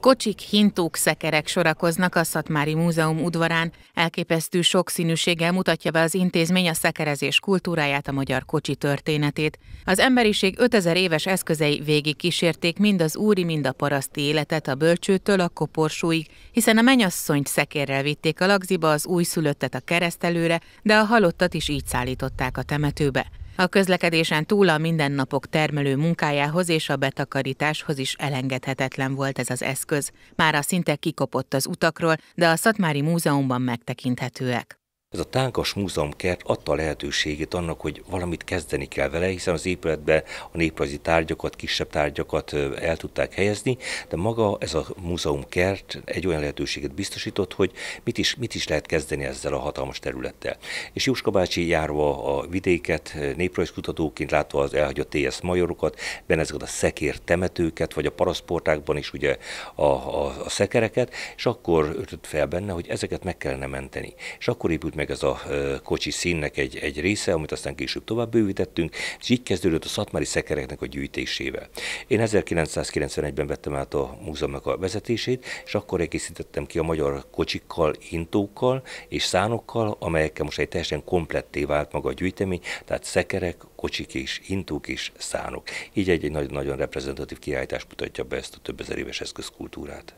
Kocsik, hintók, szekerek sorakoznak a Szatmári Múzeum udvarán. Elképesztő sokszínűséggel mutatja be az intézmény a szekerezés kultúráját, a magyar kocsi történetét. Az emberiség 5000 éves eszközei végig kísérték mind az úri, mind a paraszti életet a bölcsőtől a koporsóig, hiszen a menyasszonyt szekérrel vitték a lagziba, az újszülöttet a keresztelőre, de a halottat is így szállították a temetőbe. A közlekedésen túl a mindennapok termelő munkájához és a betakarításhoz is elengedhetetlen volt ez az eszköz. Már a szinte kikopott az utakról, de a Szatmári Múzeumban megtekinthetőek. Ez a tánkas múzeumkert adta a lehetőségét annak, hogy valamit kezdeni kell vele, hiszen az épületbe a néprajzi tárgyakat, kisebb tárgyakat el tudták helyezni, de maga ez a múzeumkert egy olyan lehetőséget biztosított, hogy mit is, mit is lehet kezdeni ezzel a hatalmas területtel. És Jóska bácsi járva a vidéket, néprajzkutatóként látva az elhagyott TS majorokat, benne ezeket a szekér temetőket, vagy a parasportákban is ugye a, a, a szekereket, és akkor ötött fel benne, hogy ezeket meg kellene menteni. És akkor épült meg ez a kocsi színnek egy, egy része, amit aztán később tovább bővítettünk, és így kezdődött a szatmári szekereknek a gyűjtésével. Én 1991-ben vettem át a múzeumnak a vezetését, és akkor egészítettem ki a magyar kocsikkal, hintókkal és szánokkal, amelyekkel most egy teljesen kompletté vált maga a gyűjtemény, tehát szekerek, kocsik és hintók és szánok. Így egy, egy nagyon-nagyon reprezentatív kiállítás mutatja be ezt a több ezer éves eszközkultúrát.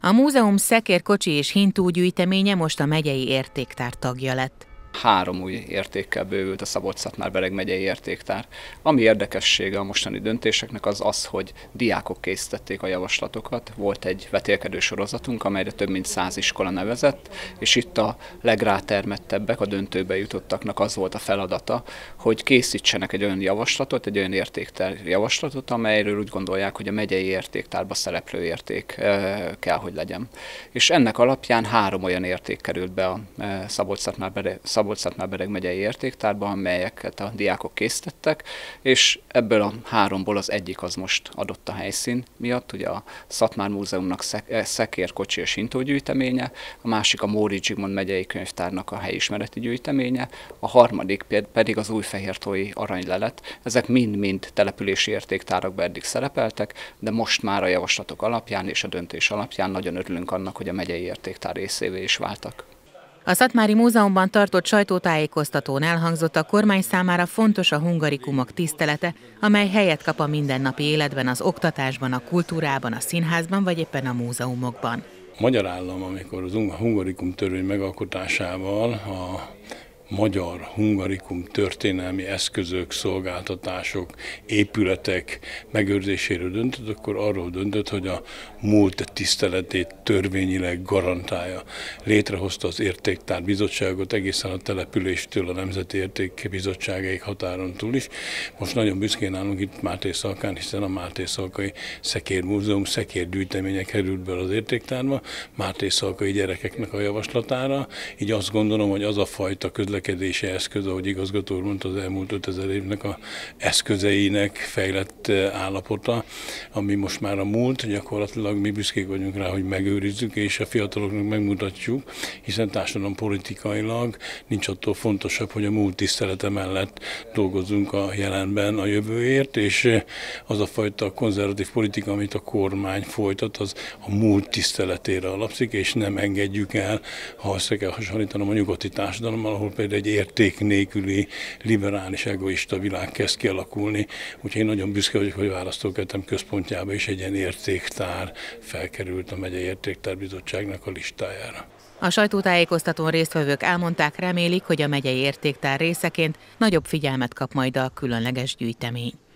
A múzeum szekérkocsi és hintú most a megyei értéktár tagja lett három új értékkel bővült a szabolcs szatmár megyei értéktár. Ami érdekessége a mostani döntéseknek az az, hogy diákok készítették a javaslatokat. Volt egy vetélkedő sorozatunk, amelyre több mint száz iskola nevezett, és itt a legrátermettebbek, a döntőbe jutottaknak az volt a feladata, hogy készítsenek egy olyan javaslatot, egy olyan értéktár javaslatot, amelyről úgy gondolják, hogy a megyei értéktárba szereplő érték eh, kell, hogy legyen. És ennek alapján három olyan érték került be a eh, szabolcs Szabolcs-Szatmárbereg megyei értéktárban, amelyeket a diákok készítettek, és ebből a háromból az egyik az most adott a helyszín miatt, ugye a Szatmár Múzeumnak eh, szekérkocsi és hintó gyűjteménye, a másik a Móri Zsigmond megyei könyvtárnak a helyismereti gyűjteménye, a harmadik pedig az újfehértói aranylelet. Ezek mind-mind települési értéktárakban eddig szerepeltek, de most már a javaslatok alapján és a döntés alapján nagyon örülünk annak, hogy a megyei értéktár részévé is váltak. A Szatmári Múzeumban tartott sajtótájékoztatón elhangzott a kormány számára fontos a hungarikumok tisztelete, amely helyet kap a mindennapi életben, az oktatásban, a kultúrában, a színházban vagy éppen a múzeumokban. magyar állam, amikor az hungarikum törvény megalkotásával a magyar hungarikum történelmi eszközök, szolgáltatások, épületek megőrzéséről döntött, akkor arról döntött, hogy a múlt tiszteletét törvényileg garantálja. Létrehozta az Értéktár Bizottságot egészen a településtől a Nemzeti Érték Bizottságaik határon túl is. Most nagyon büszkén állunk itt Máté Szalkán, hiszen a Máté Szalkai Szekér Múzeum szekér gyűjteménye került be az értéktárba, Máté Szalkai gyerekeknek a javaslatára. Így azt gondolom, hogy az a fajta közlekedés, közlekedési eszköz, ahogy igazgató úr mondta, az elmúlt 5000 évnek a eszközeinek fejlett eh, állapota, ami most már a múlt, gyakorlatilag mi büszkék vagyunk rá, hogy megőrizzük, és a fiataloknak megmutatjuk, hiszen társadalom politikailag nincs attól fontosabb, hogy a múlt tisztelete mellett dolgozunk a jelenben a jövőért, és eh, az a fajta konzervatív politika, amit a kormány folytat, az a múlt tiszteletére alapszik, és nem engedjük el, ha össze kell hasonlítanom a nyugati társadalommal, ahol például majd egy érték nélküli liberális egoista világ kezd kialakulni, úgyhogy én nagyon büszke vagyok, hogy választókertem központjába is egy ilyen értéktár felkerült a megyei értéktárbizottságnak a listájára. A sajtótájékoztatón résztvevők elmondták, remélik, hogy a megyei értéktár részeként nagyobb figyelmet kap majd a különleges gyűjtemény.